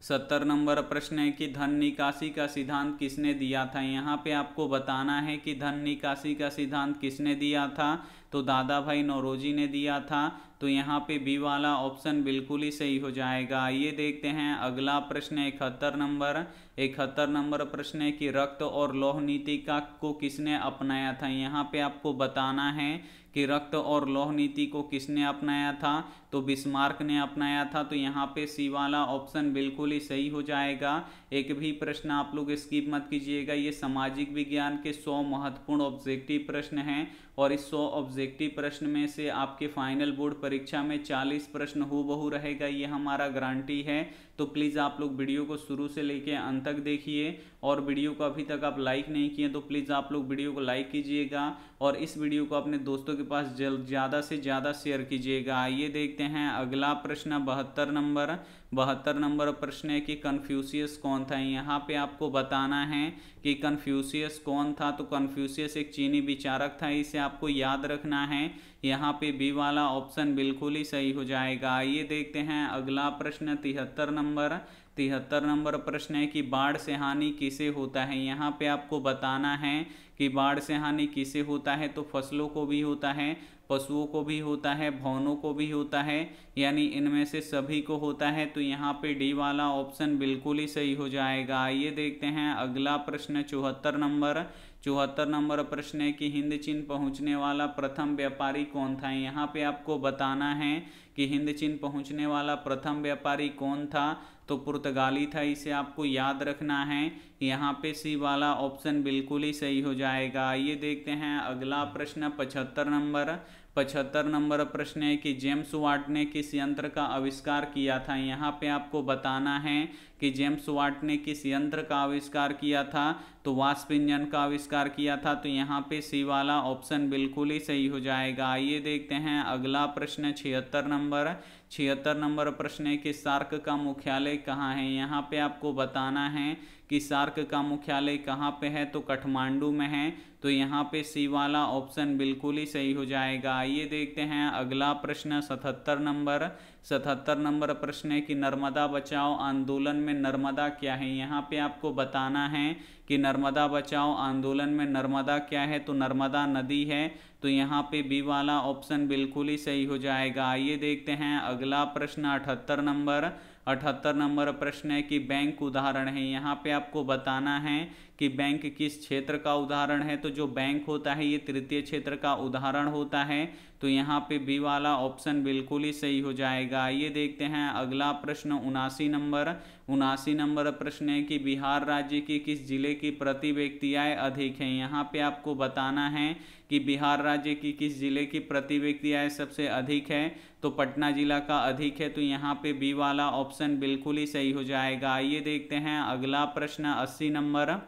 सत्तर नंबर प्रश्न है कि धन निकासी का सिद्धांत किसने दिया था यहाँ पे आपको बताना है कि धन निकासी का सिद्धांत किसने दिया था तो दादा भाई नौरोजी ने दिया था तो यहाँ पे बी वाला ऑप्शन बिल्कुल ही सही हो जाएगा ये देखते हैं अगला प्रश्न इकहत्तर नंबर इकहत्तर नंबर प्रश्न है कि रक्त और लौह नीति का को किसने अपनाया था यहाँ पे आपको बताना है कि रक्त और लौह नीति को किसने अपनाया था तो बिस्मार्क ने अपनाया था तो यहाँ पे सी वाला ऑप्शन बिल्कुल ही सही हो जाएगा एक भी प्रश्न आप लोग स्किप मत कीजिएगा ये सामाजिक विज्ञान के सौ महत्वपूर्ण ऑब्जेक्टिव प्रश्न हैं और इस सौ ऑब्जेक्टिव प्रश्न में से आपके फाइनल बोर्ड परीक्षा में चालीस प्रश्न हु रहेगा ये हमारा गारंटी है तो प्लीज़ आप लोग वीडियो को शुरू से लेके अंत तक देखिए और वीडियो को अभी तक आप लाइक नहीं किए तो प्लीज़ आप लोग वीडियो को लाइक कीजिएगा और इस वीडियो को अपने दोस्तों के पास ज़्यादा से ज़्यादा शेयर कीजिएगा आइए देखते हैं अगला प्रश्न बहत्तर नंबर बहत्तर नंबर प्रश्न है कि कन्फ्यूशियस कौन था यहाँ पे आपको बताना है कि कन्फ्यूशियस कौन था तो कन्फ्यूशियस एक चीनी विचारक था इसे आपको याद रखना है यहाँ पे बी वाला ऑप्शन बिल्कुल ही सही हो जाएगा आइए देखते हैं अगला प्रश्न तिहत्तर नंबर तिहत्तर नंबर प्रश्न है कि बाढ़ से हानि किसे होता है यहाँ पे आपको बताना है कि बाढ़ से हानि किसे होता है तो फसलों को भी होता है पशुओं को भी होता है भवनों को भी होता है यानी इनमें से सभी को होता है तो यहाँ पे डी वाला ऑप्शन बिल्कुल ही सही हो जाएगा आइए देखते हैं अगला प्रश्न चौहत्तर नंबर चौहत्तर नंबर प्रश्न है कि हिंद चीन पहुँचने वाला प्रथम व्यापारी कौन था यहाँ पे आपको बताना है कि हिंद चीन पहुँचने वाला प्रथम व्यापारी कौन था तो पुर्तगाली था इसे आपको याद रखना है यहाँ पे सी वाला ऑप्शन बिल्कुल ही सही हो जाएगा आइए देखते हैं अगला प्रश्न पचहत्तर नंबर पचहत्तर नंबर प्रश्न है कि जेम्स वाट ने किस यंत्र का आविष्कार किया था यहाँ पे आपको बताना है कि जेम्स वाट ने किस यंत्र का आविष्कार किया था तो वास्प इंजन का आविष्कार किया था तो यहाँ पे सी वाला ऑप्शन बिल्कुल ही सही हो जाएगा आइए देखते हैं अगला प्रश्न छिहत्तर नंबर छिहत्तर नंबर प्रश्न है कि सार्क का मुख्यालय कहाँ है यहाँ पे आपको बताना है कि सार्क का मुख्यालय कहाँ पे है तो काठमांडू में है तो यहाँ पे सी वाला ऑप्शन बिल्कुल ही सही हो जाएगा आइए देखते हैं अगला प्रश्न सतहत्तर नंबर सतहत्तर नंबर प्रश्न है कि नर्मदा बचाओ आंदोलन में नर्मदा क्या है यहाँ पे आपको बताना है कि नर्मदा बचाओ आंदोलन में नर्मदा क्या है तो नर्मदा नदी है तो यहाँ पे बी वाला ऑप्शन बिल्कुल ही सही हो जाएगा आइए देखते हैं अगला प्रश्न अठहत्तर नंबर अठहत्तर नंबर प्रश्न है कि बैंक उदाहरण है यहाँ पे आपको बताना है कि बैंक किस क्षेत्र का उदाहरण है तो जो बैंक होता है ये तृतीय क्षेत्र का उदाहरण होता है तो यहाँ पे बी वाला ऑप्शन बिल्कुल ही सही हो जाएगा ये देखते हैं अगला प्रश्न उनासी नंबर उनासी नंबर प्रश्न है कि बिहार राज्य के किस जिले की प्रति व्यक्ति आय अधिक है यहाँ पे आपको बताना है कि बिहार राज्य की किस जिले की प्रति व्यक्ति आय सबसे अधिक है तो पटना जिला का अधिक है तो यहाँ पे बी वाला ऑप्शन बिल्कुल ही सही हो जाएगा ये देखते हैं अगला प्रश्न अस्सी नंबर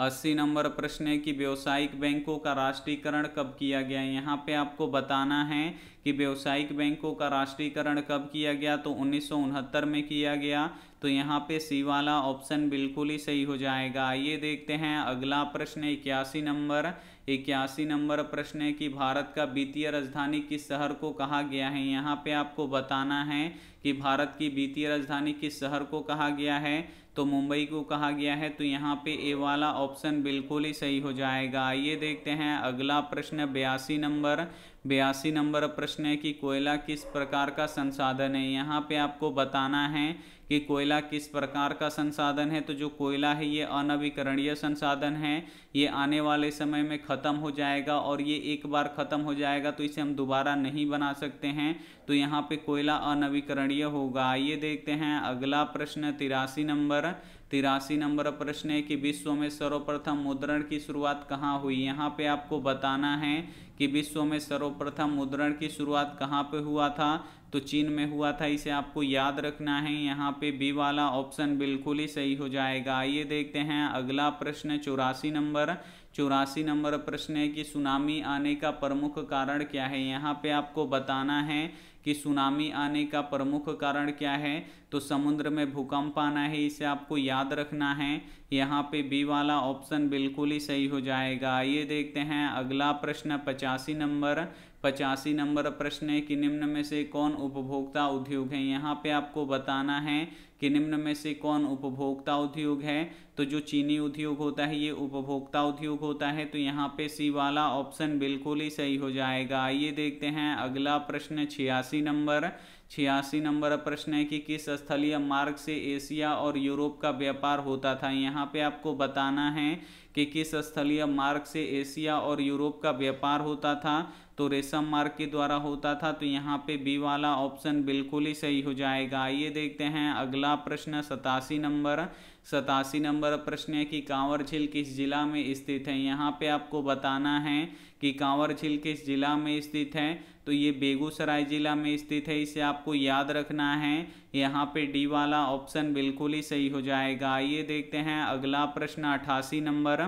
अस्सी नंबर प्रश्न है कि व्यावसायिक बैंकों का राष्ट्रीयकरण कब किया गया यहाँ पे आपको बताना है कि व्यावसायिक बैंकों का राष्ट्रीयकरण कब किया गया तो उन्नीस में किया गया तो यहाँ पे सी वाला ऑप्शन बिल्कुल ही सही हो जाएगा आइए देखते हैं अगला प्रश्न इक्यासी नंबर इक्यासी नंबर प्रश्न है कि भारत का वित्तीय राजधानी किस शहर को कहा गया है यहाँ पे आपको बताना है कि भारत की वित्तीय राजधानी किस शहर को कहा गया है तो मुंबई को कहा गया है तो यहाँ पे ए वाला ऑप्शन बिल्कुल ही सही हो जाएगा आइए देखते हैं अगला प्रश्न बयासी नंबर बयासी नंबर प्रश्न है कि कोयला किस प्रकार का संसाधन है यहाँ पे आपको बताना है कि कोयला किस प्रकार का संसाधन है तो जो कोयला है ये अनवीकरणीय संसाधन है ये आने वाले समय में ख़त्म हो जाएगा और ये एक बार ख़त्म हो जाएगा तो इसे हम दोबारा नहीं बना सकते हैं तो यहाँ पे कोयला अनवीकरणीय होगा आइए देखते हैं अगला प्रश्न तिरासी नंबर तिरासी नंबर प्रश्न है कि विश्व में सर्वप्रथम मुद्रण की शुरुआत कहाँ हुई यहाँ पे आपको बताना है कि विश्व में सर्वप्रथम मुद्रण की शुरुआत कहाँ पे हुआ था तो चीन में हुआ था इसे आपको याद रखना है यहाँ पे बी वाला ऑप्शन बिल्कुल ही सही हो जाएगा आइए देखते हैं अगला प्रश्न चौरासी नंबर चौरासी नंबर प्रश्न है कि सुनामी आने का प्रमुख कारण क्या है यहाँ पे आपको बताना है कि सुनामी आने का प्रमुख कारण क्या है तो समुद्र में भूकंप आना है इसे आपको याद रखना है यहाँ पे बी वाला ऑप्शन बिल्कुल ही सही हो जाएगा आइए देखते हैं अगला प्रश्न पचासी नंबर पचासी नंबर प्रश्न है कि निम्न में से कौन उपभोक्ता उद्योग है यहाँ पे आपको बताना है कि निम्न में से कौन उपभोक्ता उद्योग है तो जो चीनी उद्योग होता है ये उपभोक्ता उद्योग होता है तो यहाँ पे सी वाला ऑप्शन बिल्कुल ही सही हो जाएगा आइए देखते हैं अगला प्रश्न छियासी नंबर छियासी नंबर प्रश्न है कि किस स्थलीय मार्ग से एशिया और यूरोप का व्यापार होता था यहाँ पे आपको बताना है कि किस स्थलीय मार्ग से एशिया और यूरोप का व्यापार होता था तो रेशम मार्ग के द्वारा होता था तो यहाँ पे बी वाला ऑप्शन बिल्कुल ही सही हो जाएगा आइए देखते हैं अगला प्रश्न सतासी नंबर सतासी नंबर प्रश्न है कि कांवर झील किस जिला में स्थित है यहाँ पे आपको बताना है कि कांवर झील किस जिला में स्थित है तो ये बेगूसराय जिला में स्थित है इसे आपको याद रखना है यहाँ पे डी वाला ऑप्शन बिल्कुल ही सही हो जाएगा आइए देखते हैं अगला प्रश्न अठासी नंबर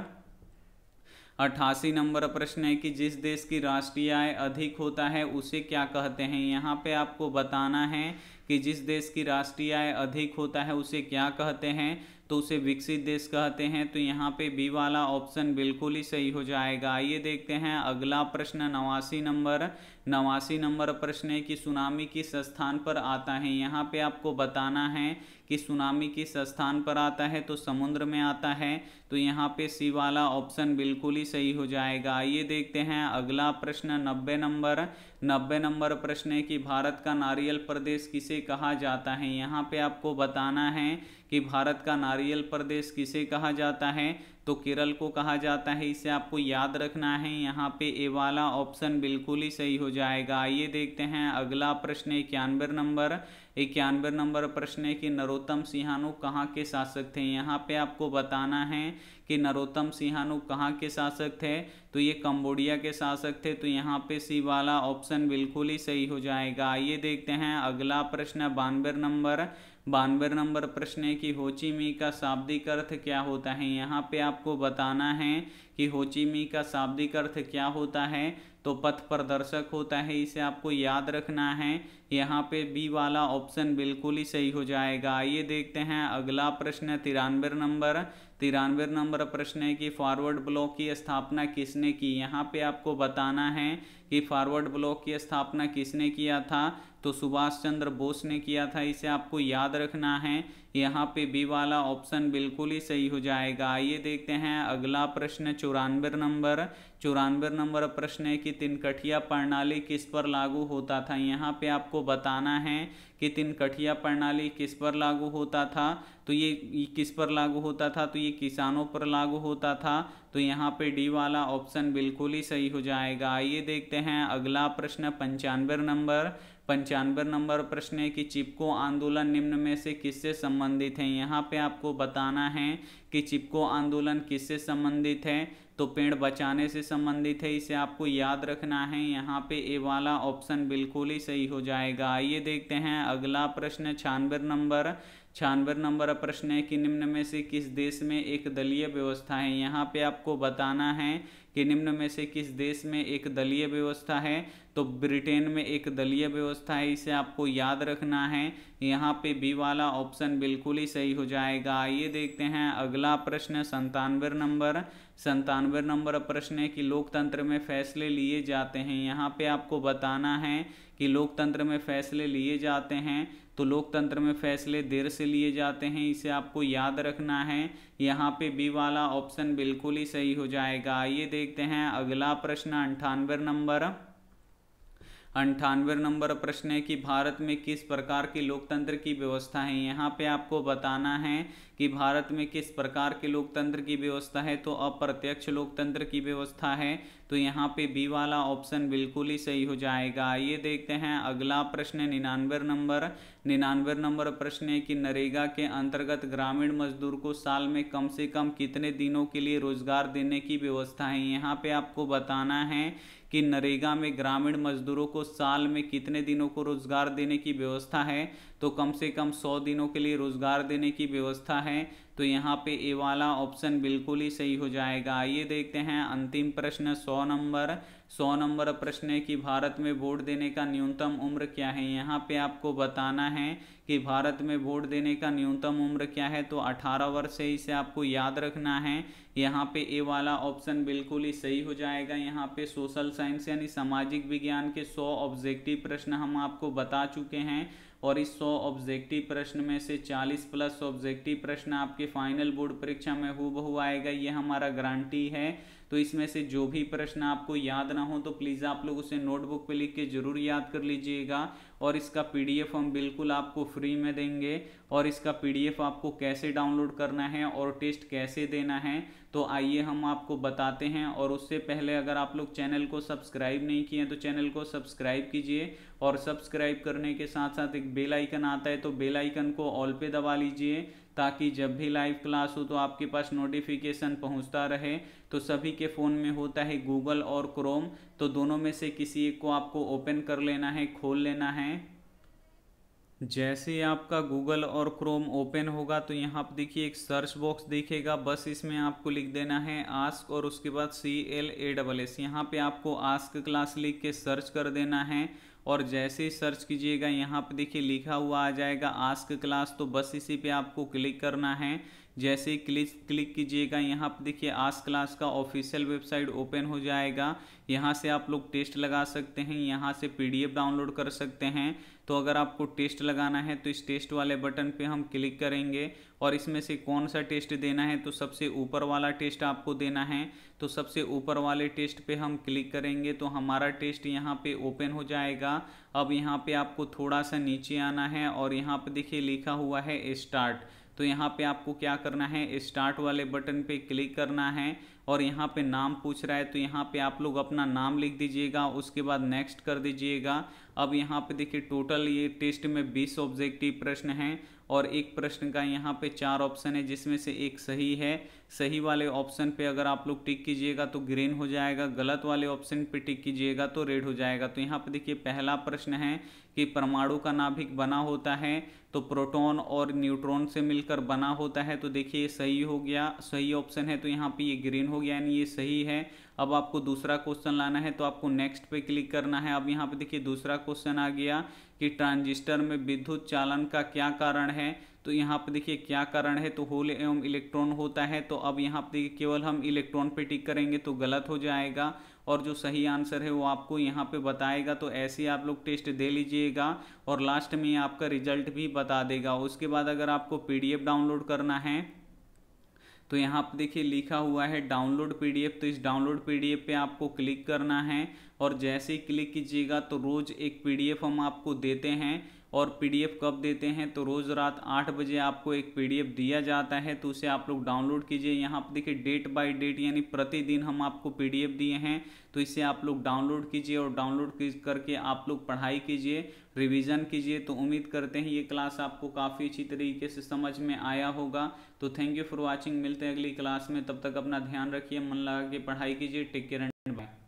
अट्ठासी नंबर प्रश्न है कि जिस देश की राष्ट्रीय आय अधिक होता है उसे क्या कहते हैं यहाँ पे आपको बताना है कि जिस देश की राष्ट्रीय आय अधिक होता है उसे क्या कहते हैं तो उसे विकसित देश कहते हैं तो यहाँ पे बी वाला ऑप्शन बिल्कुल ही सही हो जाएगा आइए देखते हैं अगला प्रश्न नवासी नंबर नवासी नंबर प्रश्न है कि सुनामी किस स्थान पर आता है यहाँ पे आपको बताना है कि सुनामी किस स्थान पर आता है तो समुद्र में आता है तो यहाँ पे सी वाला ऑप्शन बिल्कुल ही सही हो जाएगा आइए देखते हैं अगला प्रश्न नब्बे नंबर नब्बे नंबर प्रश्न है कि भारत का नारियल प्रदेश किसे कहा जाता है यहाँ पे आपको बताना है कि भारत का नारियल प्रदेश किसे कहा जाता है तो केरल को कहा जाता है इसे आपको याद रखना है यहाँ पे ए वाला ऑप्शन बिल्कुल ही सही हो जाएगा आइए देखते हैं अगला प्रश्न इक्यानवे नंबर इक्यानवे नंबर प्रश्न है कि नरोत्तम सिंहानु कहाँ के शासक थे यहाँ पे आपको बताना है कि नरोत्तम सिंहानु कहाँ के शासक थे तो ये कंबोडिया के शासक थे तो यहाँ पे सी वाला ऑप्शन बिल्कुल ही सही हो जाएगा आइए देखते हैं अगला प्रश्न बानवे नंबर बानवे नंबर प्रश्न है कि होचीमी का शाब्दिक अर्थ क्या होता है यहाँ पे आपको बताना है कि होचीमी का शाब्दिक अर्थ क्या होता है तो पथ प्रदर्शक होता है इसे आपको याद रखना है यहाँ पे बी वाला ऑप्शन बिल्कुल ही सही हो जाएगा आइए देखते हैं अगला प्रश्न तिरानवे नंबर तिरानवे नंबर प्रश्न है कि फॉरवर्ड ब्लॉक की स्थापना किसने की यहाँ पे आपको बताना है कि फॉरवर्ड ब्लॉक की स्थापना किसने किया था तो सुभाष चंद्र बोस ने किया था इसे आपको याद रखना है यहाँ पे बी वाला ऑप्शन बिल्कुल ही सही हो जाएगा आइए देखते हैं अगला प्रश्न चौरानवे नंबर चौरानवे नंबर प्रश्न है कि तिनकठिया प्रणाली किस पर लागू होता था यहाँ पे आपको बताना है कि तिनकठिया प्रणाली किस पर लागू होता था तो ये किस पर लागू होता था तो ये किसानों पर लागू होता था तो यहाँ पे डी वाला ऑप्शन बिल्कुल ही सही हो जाएगा आइए देखते हैं अगला प्रश्न पंचानवे नंबर पंचानवे नंबर प्रश्न है कि चिपको आंदोलन निम्न में से किससे संबंधित है यहाँ पे आपको बताना है कि चिपको आंदोलन किससे संबंधित है तो पेड़ बचाने से संबंधित है इसे आपको याद रखना है यहाँ पे ए वाला ऑप्शन बिल्कुल ही सही हो जाएगा आइए देखते हैं अगला प्रश्न छानवे नंबर छानवे नंबर प्रश्न है कि निम्न में से किस देश में एक दलीय व्यवस्था है यहाँ पे आपको बताना है कि निम्न में से किस देश में एक दलीय व्यवस्था है तो ब्रिटेन में एक दलीय व्यवस्था है इसे आपको याद रखना है यहाँ पे बी वाला ऑप्शन बिल्कुल ही सही हो जाएगा आइए देखते हैं अगला प्रश्न संतानवे नंबर संतानवे नंबर प्रश्न है कि लोकतंत्र में फैसले लिए जाते हैं यहाँ पे आपको बताना है कि लोकतंत्र में फैसले लिए जाते हैं तो लोकतंत्र में फैसले देर से लिए जाते हैं इसे आपको याद रखना है यहाँ पे बी वाला ऑप्शन बिल्कुल ही सही हो जाएगा आइए देखते हैं अगला प्रश्न अंठानवे नंबर अंठानवे नंबर प्रश्न है कि भारत में किस प्रकार की लोकतंत्र की व्यवस्था है यहाँ पे आपको बताना है कि भारत में किस प्रकार के लोकतंत्र की व्यवस्था है तो अप्रत्यक्ष लोकतंत्र की व्यवस्था है तो यहाँ पे बी वाला ऑप्शन बिल्कुल ही सही हो जाएगा आइए देखते हैं अगला प्रश्न निन्यानवे नंबर निन्यानवे नंबर प्रश्न है कि नरेगा के अंतर्गत ग्रामीण मजदूर को साल में कम से कम कितने दिनों के लिए रोजगार देने की व्यवस्था है यहाँ पे आपको बताना है कि नरेगा में ग्रामीण मजदूरों को साल में कितने दिनों को रोजगार देने की व्यवस्था है तो कम से कम सौ दिनों के लिए रोजगार देने की व्यवस्था है तो यहाँ पे ए वाला ऑप्शन बिल्कुल ही सही हो जाएगा आइए देखते हैं अंतिम प्रश्न सौ नंबर सौ नंबर प्रश्न है कि भारत में वोट देने का न्यूनतम उम्र क्या है यहाँ पे आपको बताना है कि भारत में वोट देने का न्यूनतम उम्र क्या है तो 18 वर्ष है इसे आपको याद रखना है यहाँ पे ए वाला ऑप्शन बिल्कुल ही सही हो जाएगा यहाँ पे सोशल साइंस यानी सामाजिक विज्ञान के 100 ऑब्जेक्टिव प्रश्न हम आपको बता चुके हैं और इस 100 ऑब्जेक्टिव प्रश्न में से 40 प्लस ऑब्जेक्टिव प्रश्न आपके फाइनल बोर्ड परीक्षा में हु आएगा ये हमारा गारंटी है तो इसमें से जो भी प्रश्न आपको याद ना हो तो प्लीज़ आप लोग उसे नोटबुक पे लिख के ज़रूर याद कर लीजिएगा और इसका पीडीएफ हम बिल्कुल आपको फ्री में देंगे और इसका पीडीएफ आपको कैसे डाउनलोड करना है और टेस्ट कैसे देना है तो आइए हम आपको बताते हैं और उससे पहले अगर आप लोग चैनल को सब्सक्राइब नहीं किए तो चैनल को सब्सक्राइब कीजिए और सब्सक्राइब करने के साथ साथ एक बेल आइकन आता है तो बेल आइकन को ऑल पे दबा लीजिए ताकि जब भी लाइव क्लास हो तो आपके पास नोटिफिकेशन पहुंचता रहे तो सभी के फ़ोन में होता है गूगल और क्रोम तो दोनों में से किसी एक को आपको ओपन कर लेना है खोल लेना है जैसे आपका गूगल और क्रोम ओपन होगा तो यहाँ पर देखिए एक सर्च बॉक्स देखेगा बस इसमें आपको लिख देना है आस्क और उसके बाद C L A double S यहाँ पर आपको आस्क क्लास लिख के सर्च कर देना है और जैसे ही सर्च कीजिएगा यहाँ पर देखिए लिखा हुआ आ जाएगा आस्क क्लास तो बस इसी पे आपको क्लिक करना है जैसे ही क्लिक क्लिक कीजिएगा यहाँ पर देखिए आज क्लास का ऑफिशियल वेबसाइट ओपन हो जाएगा यहाँ से आप लोग टेस्ट लगा सकते हैं यहाँ से पीडीएफ डाउनलोड कर सकते हैं तो अगर आपको टेस्ट लगाना है तो इस टेस्ट वाले बटन पे हम क्लिक करेंगे और इसमें से कौन सा टेस्ट देना है तो सबसे ऊपर वाला टेस्ट आपको देना है तो सबसे ऊपर वाले टेस्ट पे हम क्लिक करेंगे तो हमारा टेस्ट यहाँ पे ओपन हो जाएगा अब यहाँ पे आपको थोड़ा सा नीचे आना है और यहाँ पे देखिए लिखा हुआ है स्टार्ट तो यहाँ पे आपको क्या करना है स्टार्ट वाले बटन पे क्लिक करना है और यहाँ पे नाम पूछ रहा है तो यहाँ पे आप लोग अपना नाम लिख दीजिएगा उसके बाद नेक्स्ट कर दीजिएगा अब यहाँ पे देखिए टोटल ये टेस्ट में बीस ऑब्जेक्टिव प्रश्न हैं और एक प्रश्न का यहाँ पे चार ऑप्शन है जिसमें से एक सही है सही वाले ऑप्शन पे अगर आप लोग टिक कीजिएगा तो ग्रीन हो जाएगा गलत वाले ऑप्शन पे टिक कीजिएगा तो रेड हो जाएगा तो यहाँ पे देखिए पहला प्रश्न है कि परमाणु का नाभिक बना होता है तो प्रोटॉन और न्यूट्रॉन से मिलकर बना होता है तो देखिए ये सही हो गया सही ऑप्शन है तो यहाँ पे ये ग्रीन हो गया यानी ये सही है अब आपको दूसरा क्वेश्चन लाना है तो आपको नेक्स्ट पे क्लिक करना है अब यहाँ पे देखिए दूसरा क्वेश्चन आ गया कि ट्रांजिस्टर में विद्युत चालन का क्या कारण है तो यहाँ पे देखिए क्या कारण है तो होल एवं इलेक्ट्रॉन होता है तो अब यहाँ पे केवल हम इलेक्ट्रॉन पे टिक करेंगे तो गलत हो जाएगा और जो सही आंसर है वो आपको यहाँ पे बताएगा तो ऐसे आप लोग टेस्ट दे लीजिएगा और लास्ट में आपका रिजल्ट भी बता देगा उसके बाद अगर आपको पी डाउनलोड करना है तो यहाँ पर देखिए लिखा हुआ है डाउनलोड पीडीएफ तो इस डाउनलोड पीडीएफ पे आपको क्लिक करना है और जैसे ही क्लिक कीजिएगा तो रोज़ एक पीडीएफ हम आपको देते हैं और पीडीएफ कब देते हैं तो रोज़ रात आठ बजे आपको एक पीडीएफ दिया जाता है तो उसे आप लोग डाउनलोड कीजिए यहाँ पर देखिए डेट बाय डेट यानी प्रतिदिन हम आपको पीडीएफ दिए हैं तो इसे आप लोग डाउनलोड कीजिए और डाउनलोड करके आप लोग पढ़ाई कीजिए रिवीजन कीजिए तो उम्मीद करते हैं ये क्लास आपको काफ़ी अच्छी तरीके से समझ में आया होगा तो थैंक यू फॉर वॉचिंग मिलते हैं अगली क्लास में तब तक अपना ध्यान रखिए मन लगा के पढ़ाई कीजिए टेक केयर एंड बाय